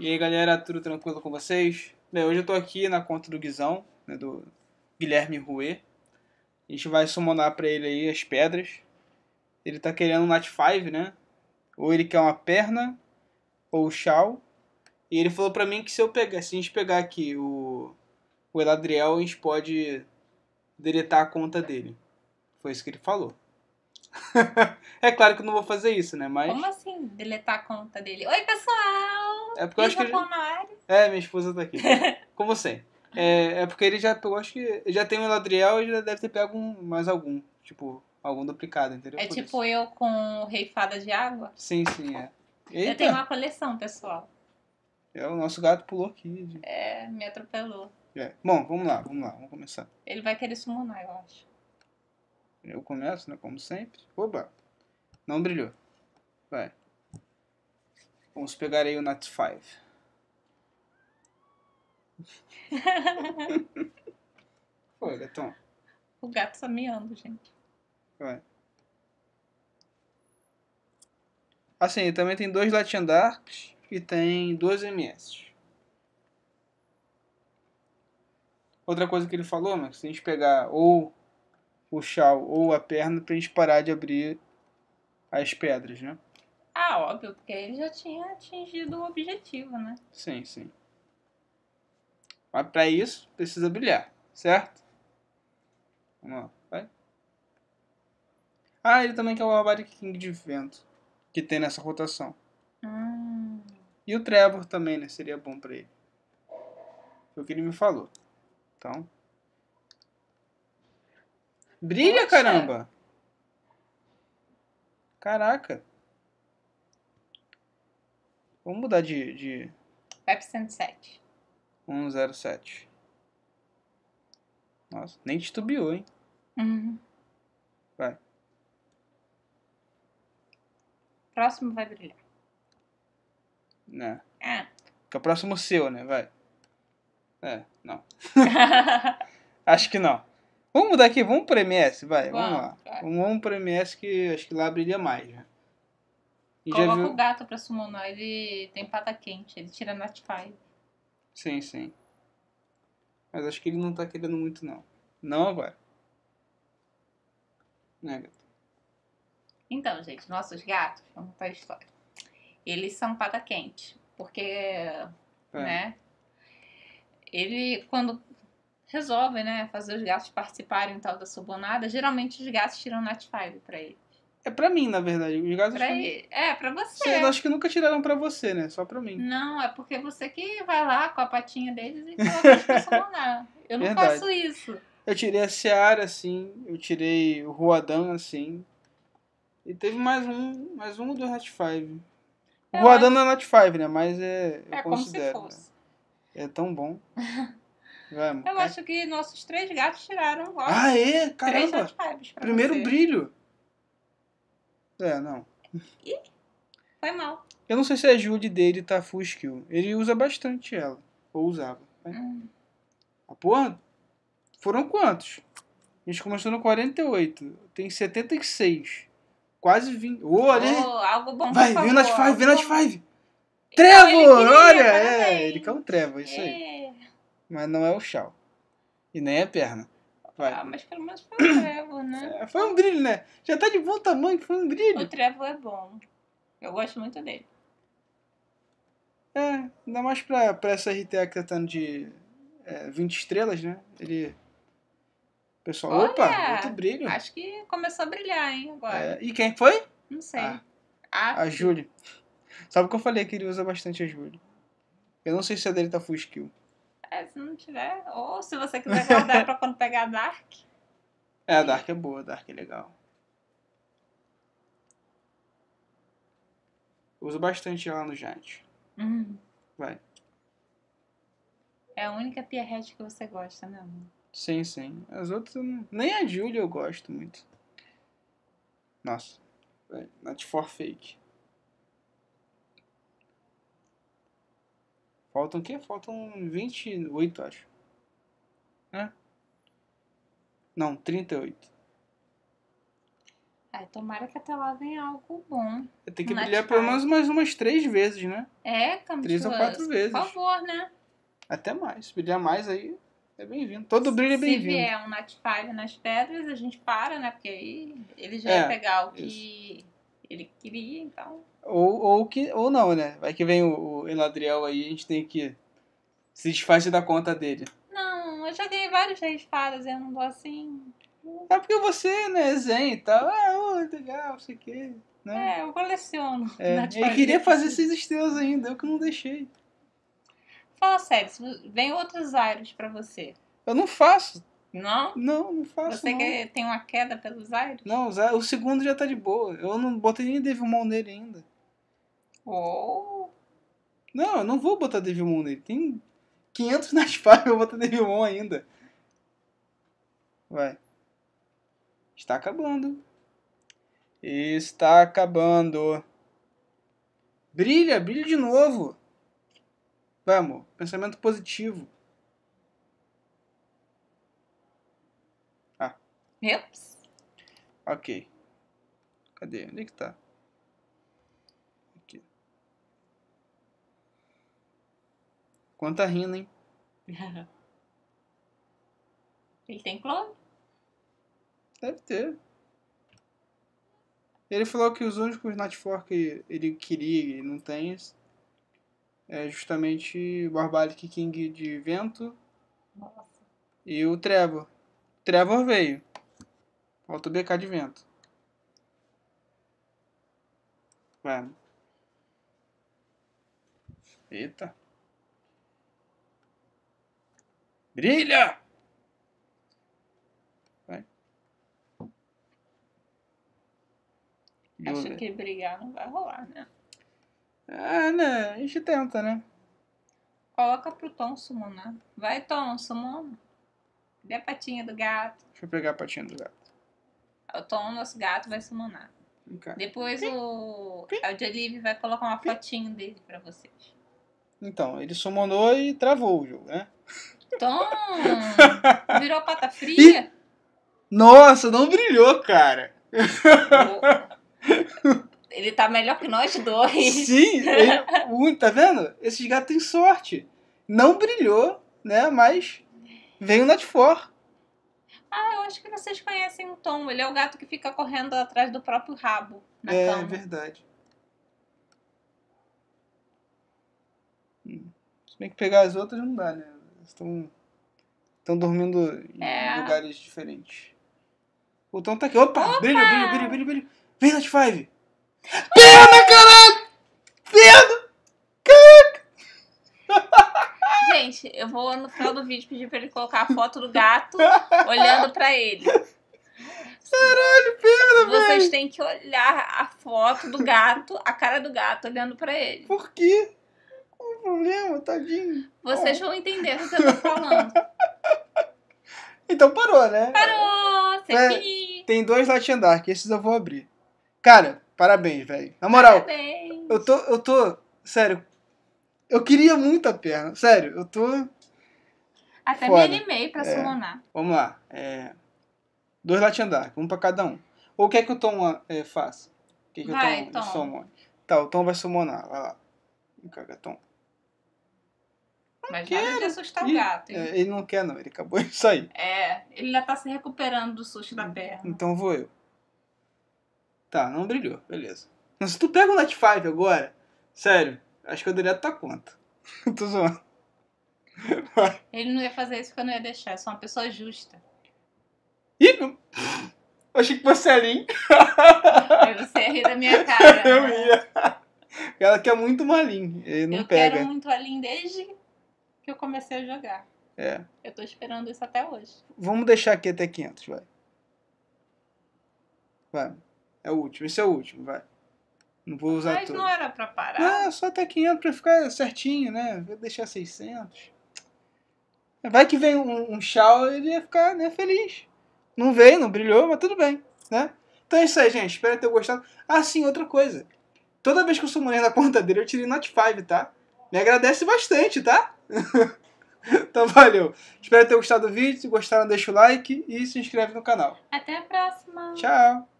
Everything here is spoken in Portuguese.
E aí galera, tudo tranquilo com vocês? Bem, hoje eu tô aqui na conta do Guizão, né, do Guilherme Rouet. A gente vai summonar pra ele aí as pedras. Ele tá querendo um Nat 5, né? Ou ele quer uma perna, ou o Shao. E ele falou pra mim que se eu pegar, se a gente pegar aqui o, o Eladriel, a gente pode deletar a conta dele. Foi isso que ele falou. é claro que eu não vou fazer isso, né? Mas. Como assim? Deletar a conta dele? Oi, pessoal! É porque eu acho que. É, minha esposa tá aqui. Como você? É, é porque ele já eu acho que. Já tem o Eladriel e já deve ter pego um, mais algum. Tipo, algum duplicado, entendeu? É Por tipo isso. eu com o Rei Fada de Água? Sim, sim, é. Eita. Eu tenho uma coleção, pessoal. É, o nosso gato pulou aqui. É, me atropelou. É. Bom, vamos lá, vamos lá, vamos começar. Ele vai querer sumonar, eu acho. Eu começo, né, como sempre. Oba! Não brilhou. Vai. Vamos pegar aí o Nat 5. Pô, gatão. O gato tá meando, gente. Vai. Assim, também tem dois latin Darks e tem dois MS. Outra coisa que ele falou, mas se a gente pegar ou o chal ou a perna para a gente parar de abrir as pedras, né? Ah, óbvio, porque ele já tinha atingido o objetivo, né? Sim, sim. Mas para isso, precisa brilhar, certo? Vamos lá, vai. Ah, ele também quer o Alabaric King de vento, que tem nessa rotação. Hum. E o Trevor também, né? Seria bom para ele. Foi o que ele me falou. Então, Brilha, Poxa. caramba! Caraca. Vamos mudar de... de... Vai pro 107. 107. Nossa, nem titubeou, hein? Uhum. Vai. Próximo vai brilhar. Né? É. Que o próximo seu, né? Vai. É, não. Acho que não. Vamos mudar aqui, vamos pro MS, vai. Vamos, vamos lá. Vamos pro MS que acho que lá brilha mais. Né? Coloca viu... o gato pra summonar, ele tem pata quente, ele tira 5. Sim, sim. Mas acho que ele não tá querendo muito, não. Não agora. Né, gato? Então, gente, nossos gatos, vamos contar a história. Eles são pata quente, porque, é. né? Ele, quando resolvem, né, fazer os gatos participarem tal da subornada, geralmente os gatos tiram Nat 5 pra ele. É pra mim, na verdade. Os gatos. Pra ele... É, pra você. eu acho que nunca tiraram pra você, né? Só pra mim. Não, é porque você que vai lá com a patinha deles e coloca pra subornar. Eu não faço isso. Eu tirei a Seara, assim. Eu tirei o Ruadan, assim. E teve mais um, mais um do Nat 5. O Ruadan acho... não é Nat 5, né? Mas é. Eu é considero. Como se né? fosse. Né? É tão bom. Vamos. Eu é. acho que nossos três gatos tiraram ó, Ah, é? Caramba. Primeiro você. brilho. É, não. Ih, foi mal. Eu não sei se a Julie dele tá full skill. Ele usa bastante ela. Ou usava. Hum. A porra? Foram quantos? A gente começou no 48. Tem 76. Quase 20. Ô, oh, olha oh, algo bom. Vai, Five. 5, nas 5. Trevo! Olha! É, ele quer um é trevo, isso aí. É mas não é o chão. E nem a perna. Vai. Ah, mas pelo menos foi um trevo, né? É, foi um brilho, né? Já tá de bom tamanho, foi um brilho. O trevo é bom. Eu gosto muito dele. É, ainda mais pra, pra essa RTA que tá tendo de é, 20 estrelas, né? Ele. Pessoal, Olha, opa, muito brilho. Acho que começou a brilhar, hein, agora. É, e quem foi? Não sei. Ah, ah a que... Júlia. Sabe o que eu falei que ele usa bastante a Júlia? Eu não sei se a dele tá full skill. É, se não tiver, ou se você quiser guardar pra quando pegar a Dark. É, a Dark é boa, a Dark é legal. Uso bastante ela no Giant. Uhum. Vai. É a única Pierrette que você gosta, né, amor? Sim, sim. As outras. Nem a Julia eu gosto muito. Nossa. Not for fake. Faltam o quê? Faltam 28, acho. Né? Não, 38. Ai, é, tomara que até lá venha algo bom. Tem que é brilhar pelo menos mais umas três vezes, né? É, Camus Três ou quatro vezes. Por favor, né? Até mais. Se brilhar mais aí é bem-vindo. Todo brilho é bem-vindo. Se vier um Nat nas pedras, a gente para, né? Porque aí ele já é, ia pegar o que isso. ele queria, então. Ou, ou, que, ou não, né? Vai que vem o, o Eladriel aí a gente tem que se desfazer da conta dele. Não, eu já dei vários reis fadas, eu não vou assim. É porque você, né, é zen e tal. Ah, legal, não sei o quê. Né? É, eu coleciono. É. Né, eu queria fazer seis estrelas ainda, eu que não deixei. Fala sério, vem outros aires para você. Eu não faço. Não? Não, não faço. Você não. tem uma queda pelos aires? Não, o segundo já tá de boa. Eu não botei nem Devil nele ainda. Oh. Não, eu não vou botar Devilmon nele. Tem 500 na espada, eu vou botar Devilmon ainda. Vai. Está acabando. Está acabando. Brilha, brilha de novo. Vamos, pensamento positivo. Ah. Ups. Ok. Cadê? Onde é que tá? Quanta tá rindo hein? Ele tem clone? Deve ter. Ele falou que os únicos Nightfork que ele queria e não tem é justamente Barbaric King de Vento Nossa. e o Trevor. Trevor veio. Falta o BK de Vento. Vai. Eita. Brilha! Vai. Acho que brigar não vai rolar, né? Ah, né? A gente tenta, né? Coloca pro Tom summonar. Né? Vai, Tom, sumona. Cadê a patinha do gato. Deixa eu pegar a patinha do gato. O Tom, nosso gato, vai sumonar. Okay. Depois Pim. o Audiolive vai colocar uma Pim. fotinho dele pra vocês. Então, ele sumonou e travou o jogo, né? Tom! Virou pata fria? E... Nossa, não brilhou, cara. Ele tá melhor que nós dois. Sim, ele, tá vendo? Esses gatos têm sorte. Não brilhou, né? Mas veio o for. Ah, eu acho que vocês conhecem o Tom. Ele é o gato que fica correndo atrás do próprio rabo na é, cama. É verdade. Hum, se bem que pegar as outras não dá, né? Estão, estão dormindo em é. lugares diferentes. O Tom tá aqui. Opa! Brilho, brilho, brilho, brilho, brilho. Vem, Night Five! Pena, caralho! Pena! Caraca! Gente, eu vou no final do vídeo pedir pra ele colocar a foto do gato olhando pra ele. Caralho, pena, velho! Vocês têm que olhar a foto do gato, a cara do gato olhando pra ele. Por quê? um problema, tadinho. Vocês vão entender o que eu tô falando. então parou, né? Parou! Sempre. É, tem dois Latin Dark, esses eu vou abrir. Cara, parabéns, velho. Na moral, parabéns. eu tô. Eu tô. Sério, eu queria muito a perna. Sério, eu tô. Até Foda. me animei pra é. summonar. Vamos lá. É... Dois Latin Dark, um pra cada um. Ou o que é que o Tom é, faz? O que é que vai, o Tom, Tom. Tá, o Tom vai summonar. Vai lá. Caga, Tom. Mas quero. nada de assustar o gato. Hein? É, ele não quer, não. Ele acabou de sair. É, ele já tá se recuperando do susto da hum, perna. Então vou eu. Tá, não brilhou. Beleza. Mas se tu pega o Night 5 agora, sério, acho que eu deveria estar tua conta. Tô zoando. Ele não ia fazer isso porque eu não ia deixar. Eu sou uma pessoa justa. Ih, não... Eu achei que você Alin. rir. Você ia rir da minha cara. Eu né? ia. Ela quer muito malim, não eu pega. Eu quero muito Alin desde que eu comecei a jogar. É. Eu tô esperando isso até hoje. Vamos deixar aqui até 500, vai. Vai. É o último, esse é o último, vai. Não vou usar Mas não era pra parar. Ah, só até 500 pra ficar certinho, né? Vou deixar 600. Vai que vem um, um Shao, ele ia ficar né, feliz. Não veio, não brilhou, mas tudo bem, né? Então é isso aí, gente. Espero ter gostado. Ah, sim, outra coisa. Toda vez que eu sou mulher na conta dele, eu tirei Not 5, tá? me agradece bastante, tá? então valeu. Espero ter gostado do vídeo. Se gostaram, deixa o like e se inscreve no canal. Até a próxima. Tchau.